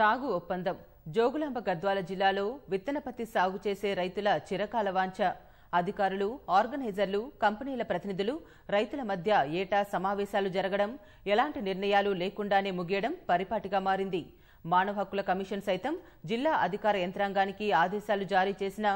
సాగు ఒప్పందం జోగులాంబ గద్వాల జిల్లాలో విత్తనపత్తి సాగు చేసే రైతుల చిరకాల వాంఛ అధికారులు ఆర్గనైజర్లు కంపెనీల ప్రతినిధులు రైతుల మధ్య ఏటా సమావేశాలు జరగడం ఎలాంటి నిర్ణయాలు లేకుండానే ముగియడం పరిపాటిగా మారింది మానవ హక్కుల కమిషన్ సైతం జిల్లా అధికార యంత్రాంగానికి ఆదేశాలు జారీ చేసినా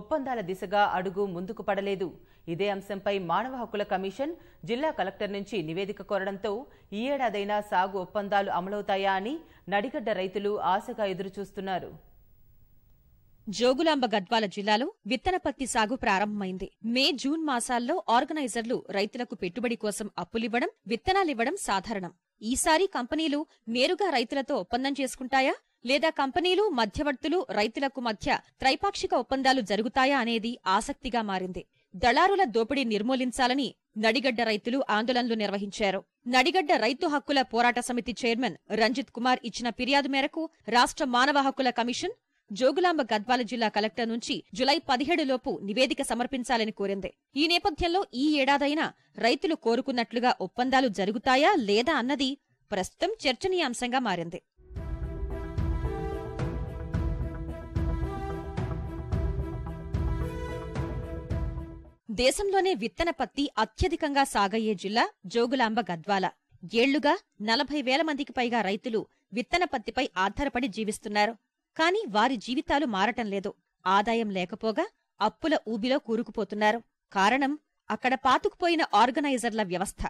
ఒప్పందాల దిశగా అడుగు ముందుకు పడలేదు ఇదే అంశంపై మానవ హక్కుల కమిషన్ జిల్లా కలెక్టర్ నుంచి నివేదిక కోరడంతో ఈ ఏడాదైనా సాగు ఒప్పందాలు అమలవుతాయా అని నడిగడ్డ రైతులు ఆశగా ఎదురుచూస్తున్నారు జోగులాంబ గద్వాల జిల్లాలో విత్తన పత్తి సాగు ప్రారంభమైంది మే జూన్ మాసాల్లో ఆర్గనైజర్లు రైతులకు పెట్టుబడి కోసం అప్పులివ్వడం విత్తనాలివ్వడం సాధారణం ఈసారి కంపెనీలు నేరుగా రైతులతో ఒప్పందం చేసుకుంటాయా లేదా కంపెనీలు మధ్యవర్తులు రైతులకు మధ్య త్రైపాక్షిక ఒప్పందాలు జరుగుతాయా అనేది ఆసక్తిగా మారింది దళారుల దోపిడీ నిర్మూలించాలని నడిగడ్డ రైతులు ఆందోళనలు నిర్వహించారు నడిగడ్డ రైతు హక్కుల పోరాట సమితి చైర్మన్ రంజిత్ కుమార్ ఇచ్చిన ఫిర్యాదు మేరకు రాష్ట్ర మానవ హక్కుల కమిషన్ జోగులాంబ గద్వాల జిల్లా కలెక్టర్ నుంచి జులై పదిహేడులోపు నివేదిక సమర్పించాలని కోరింది ఈ నేపథ్యంలో ఈ ఏడాదైనా రైతులు కోరుకున్నట్లుగా ఒప్పందాలు జరుగుతాయా లేదా అన్నది ప్రస్తుతం చర్చనీయాంశంగా మారింది దేశంలోనే విత్తన పత్తి అత్యధికంగా సాగయ్యే జిల్లా జోగులాంబ గద్వాల ఏళ్లుగా నలభై వేల మందికి పైగా రైతులు విత్తన పత్తిపై ఆధారపడి జీవిస్తున్నారు కాని వారి జీవితాలు మారటం లేదు ఆదాయం లేకపోగా అప్పుల ఊబిలో కూరుకుపోతున్నారు కారణం అక్కడ పాతుకుపోయిన ఆర్గనైజర్ల వ్యవస్థ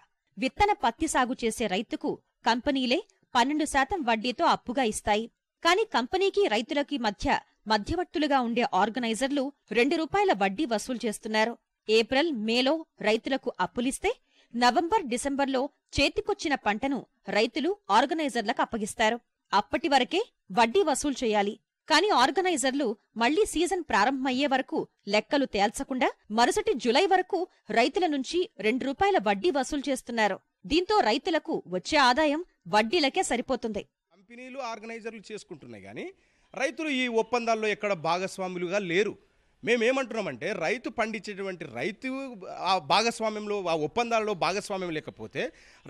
విత్తన పత్తి సాగు చేసే రైతుకు కంపెనీలే పన్నెండు శాతం వడ్డీతో అప్పుగా ఇస్తాయి కాని కంపెనీకి రైతులకి మధ్య మధ్యవర్తులుగా ఉండే ఆర్గనైజర్లు రెండు రూపాయల వడ్డీ వసూలు చేస్తున్నారు ఏప్రిల్ మేలో రైతులకు అప్పులిస్తే నవంబర్ డిసెంబర్లో చేతికొచ్చిన పంటను రైతులు ఆర్గనైజర్లకు అప్పగిస్తారు అప్పటి వరకే వడ్డీ వసూలు చేయాలి కాని ఆర్గనైజర్లు మళ్లీ సీజన్ ప్రారంభమయ్యే వరకు లెక్కలు తేల్చకుండా మరుసటి జులై వరకు రైతుల నుంచి రెండు రూపాయల వడ్డీ వసూలు చేస్తున్నారు దీంతో రైతులకు వచ్చే ఆదాయం వడ్డీలకే సరిపోతుంది కంపెనీలు ఆర్గనైజర్లు చేసుకుంటున్నాయి కానీ రైతులు ఈ ఒప్పందాల్లో ఎక్కడ భాగస్వాములుగా లేరు మేమేమంటున్నామంటే రైతు పండించేటువంటి రైతు ఆ భాగస్వామ్యంలో ఆ ఒప్పందాలలో భాగస్వామ్యం లేకపోతే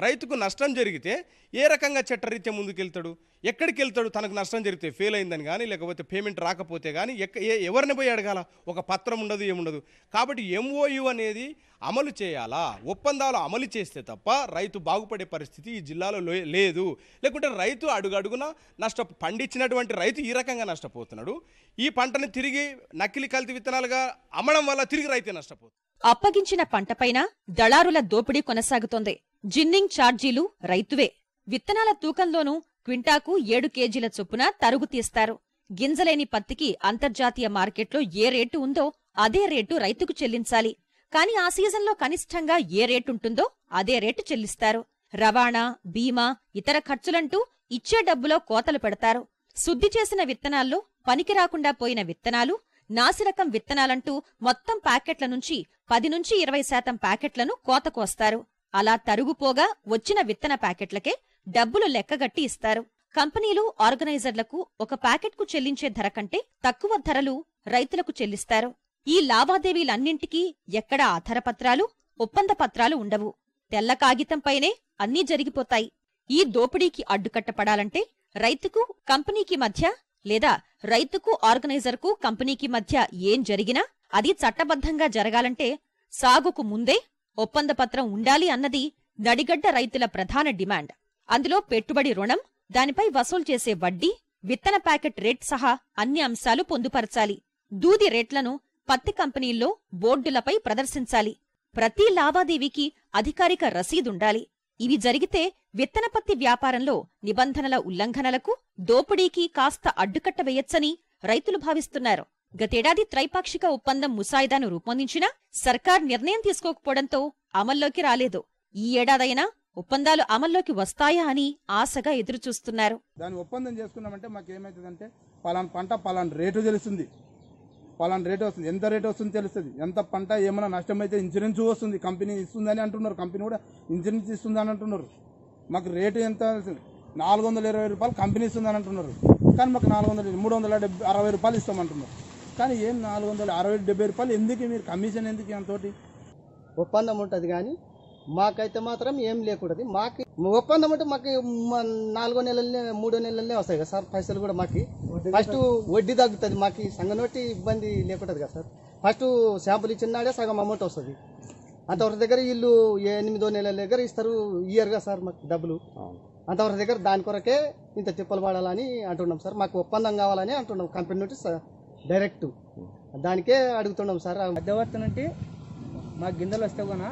రైతుకు నష్టం జరిగితే ఏ రకంగా చట్టరీత్యా ముందుకెళ్తాడు ఎక్కడికి వెళ్తాడు తనకు నష్టం జరిగితే ఫెయిల్ అయిందని కానీ లేకపోతే పేమెంట్ రాకపోతే కానీ ఎక్క ఎవరిని పోయి అడగాల ఒక పత్రం ఉండదు ఏముండదు కాబట్టి ఎంఓయు అనేది అమలు చేయాలా ఒప్పందాలు అమలు చేస్తే తప్ప రైతు బాగుపడే పరిస్థితి ఈ జిల్లాలో లేదు లేకుంటే రైతు అడుగడుగున నష్ట పండించినటువంటి రైతు ఈ రకంగా నష్టపోతున్నాడు ఈ పంటను తిరిగి నకిలీ కల్తీ విత్తనాలుగా అమ్మడం వల్ల తిరిగి రైతే నష్టపోతుంది అప్పగించిన పంటపైన దళారుల దోపిడీ కొనసాగుతోంది జిన్నింగ్ ఛార్జీలు రైతువే విత్తనాల తూకంలోనూ క్వింటాకు ఏడు కేజీల చొప్పున తరుగు తీస్తారు గింజలేని పత్తికి అంతర్జాతీయ మార్కెట్లో ఏ రేటు ఉందో అదే రేటు రైతుకు చెల్లించాలి కానీ ఆ సీజన్లో కనిష్టంగా ఏ రేటుంటుందో అదే రేటు చెల్లిస్తారు రవాణా బీమా ఇతర ఖర్చులంటూ ఇచ్చే డబ్బులో కోతలు పెడతారు శుద్ధి చేసిన విత్తనాల్లో పనికి రాకుండా పోయిన విత్తనాలు నాసిరకం విత్తనాలంటూ మొత్తం ప్యాకెట్ల నుంచి పది నుంచి ఇరవై శాతం ప్యాకెట్లను కోతకోస్తారు అలా తరుగుపోగా వచ్చిన విత్తన ప్యాకెట్లకే డబ్బులు లెక్కగట్టి ఇస్తారు కంపెనీలు ఆర్గనైజర్లకు ఒక ప్యాకెట్కు చెల్లించే ధర కంటే తక్కువ ధరలు రైతులకు చెల్లిస్తారు ఈ లావాదేవీలన్నింటికీ ఎక్కడ ఆధారపత్రాలు ఒప్పంద పత్రాలు ఉండవు తెల్ల కాగితంపైనే అన్నీ జరిగిపోతాయి ఈ దోపిడీకి అడ్డుకట్టపడాలంటే రైతుకు కంపెనీకి మధ్య లేదా రైతుకు ఆర్గనైజర్కు కంపెనీకి మధ్య ఏం జరిగినా అది చట్టబద్ధంగా జరగాలంటే సాగుకు ముందే ఒప్పంద పత్రం ఉండాలి అన్నది నడిగడ్డ రైతుల ప్రధాన డిమాండ్ అందులో పెట్టుబడి రుణం దానిపై వసూలు చేసే వడ్డీ విత్తన ప్యాకెట్ రేట్ సహా అన్ని అంశాలు పొందుపరచాలి దూది రేట్లను పత్తి కంపెనీల్లో బోర్డులపై ప్రదర్శించాలి ప్రతి లావాదేవీకి అధికారిక రసీదుండాలి ఇవి జరిగితే విత్తన పత్తి వ్యాపారంలో నిబంధనల ఉల్లంఘనలకు దోపిడీకి కాస్త అడ్డుకట్ట వేయొచ్చని రైతులు భావిస్తున్నారు గతేడాది త్రైపాక్షిక ఒప్పందం ముసాయిదాను రూపొందించినా సర్కార్ నిర్ణయం తీసుకోకపోవడంతో అమల్లోకి రాలేదు ఈ ఏడాదైనా ఒప్పందాలు అమల్లోకి వస్తాయా అని ఆశగా ఎదురుచూస్తున్నారు దాని ఒప్పందం చేసుకున్నామంటే మాకేమైతుందంటే పలాన్ పంట పలాన్ రేటు తెలుస్తుంది పలానా రేట్ వస్తుంది ఎంత రేట్ వస్తుంది తెలుస్తుంది ఎంత పంట ఏమైనా నష్టం అయితే ఇన్సూరెన్స్ వస్తుంది కంపెనీ ఇస్తుందని అంటున్నారు కంపెనీ కూడా ఇన్సూరెన్స్ ఇస్తుందని అంటున్నారు మాకు రేటు ఎంత నాలుగు వందల ఇరవై రూపాయలు కంపెనీ ఇస్తుందని అంటున్నారు కానీ మాకు నాలుగు వందల మూడు వందల డెబ్బై అరవై రూపాయలు ఇస్తామంటున్నారు కానీ ఏం నాలుగు వందల అరవై డెబ్బై రూపాయలు ఎందుకు మీరు కమిషన్ ఎందుకు అంతటి ఒప్పందం ఉంటుంది కానీ మాకైతే మాత్రం ఏం లేకూడదు మాకు ఒప్పందం అంటే మాకు నాలుగో నెలలనే మూడో నెలలనే వస్తాయి కదా సార్ పైసలు కూడా మాకు ఫస్ట్ వడ్డీ తగ్గుతుంది మాకు సంగనోటి ఇబ్బంది లేకుంటుంది కదా సార్ ఫస్ట్ శాంపుల్ ఇచ్చినాడే సగం అమౌంట్ వస్తుంది అంతవరకు దగ్గర వీళ్ళు ఎనిమిదో నెలల దగ్గర ఇస్తారు ఇయర్గా సార్ మాకు డబ్బులు అంతవరకు దగ్గర దాని కొరకే ఇంత చెప్పలు పడాలని అంటున్నాం సార్ మాకు ఒప్పందం కావాలని అంటున్నాం కంపెనీ నుంచి డైరెక్ట్ దానికే అడుగుతున్నాం సార్ మధ్యవర్తి మాకు గింజలు వస్తే కూడా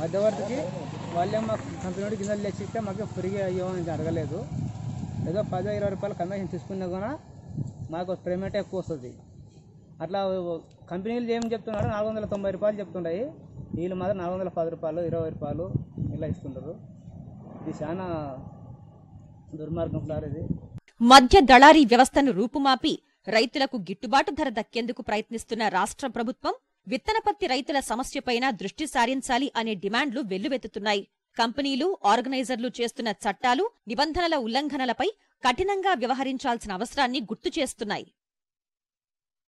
మధ్యవర్తికి వాళ్ళే మాకు కంపెనీ కింద తెచ్చిస్తే మాకు ఫ్రీగా అయ్యామని అడగలేదు ఏదో పదో ఇరవై రూపాయలు కమిషన్ తీసుకున్నా కూడా మాకు పేమెంట్ ఎక్కువ వస్తుంది అట్లా కంపెనీలు ఏం చెప్తున్నారు నాలుగు వందల తొంభై రూపాయలు చెప్తున్నాయి వీళ్ళు మాత్రం నాలుగు వందల పది రూపాయలు ఇరవై రూపాయలు ఇలా ఇస్తున్నారు ఇది చాలా దుర్మార్గం సార్ ఇది మధ్య దళారీ వ్యవస్థను రూపుమాపి రైతులకు గిట్టుబాటు ధర దక్కేందుకు ప్రయత్నిస్తున్న రాష్ట్ర ప్రభుత్వం విత్తనపత్తి రైతుల సమస్యపైన దృష్టి సారించాలి అనే డిమాండ్లు వెల్లువెత్తుతున్నాయి కంపెనీలు ఆర్గనైజర్లు చేస్తున్న చట్టాలు నిబంధనల ఉల్లంఘనలపై కఠినంగా వ్యవహరించాల్సిన అవసరాన్ని గుర్తు చేస్తున్నాయి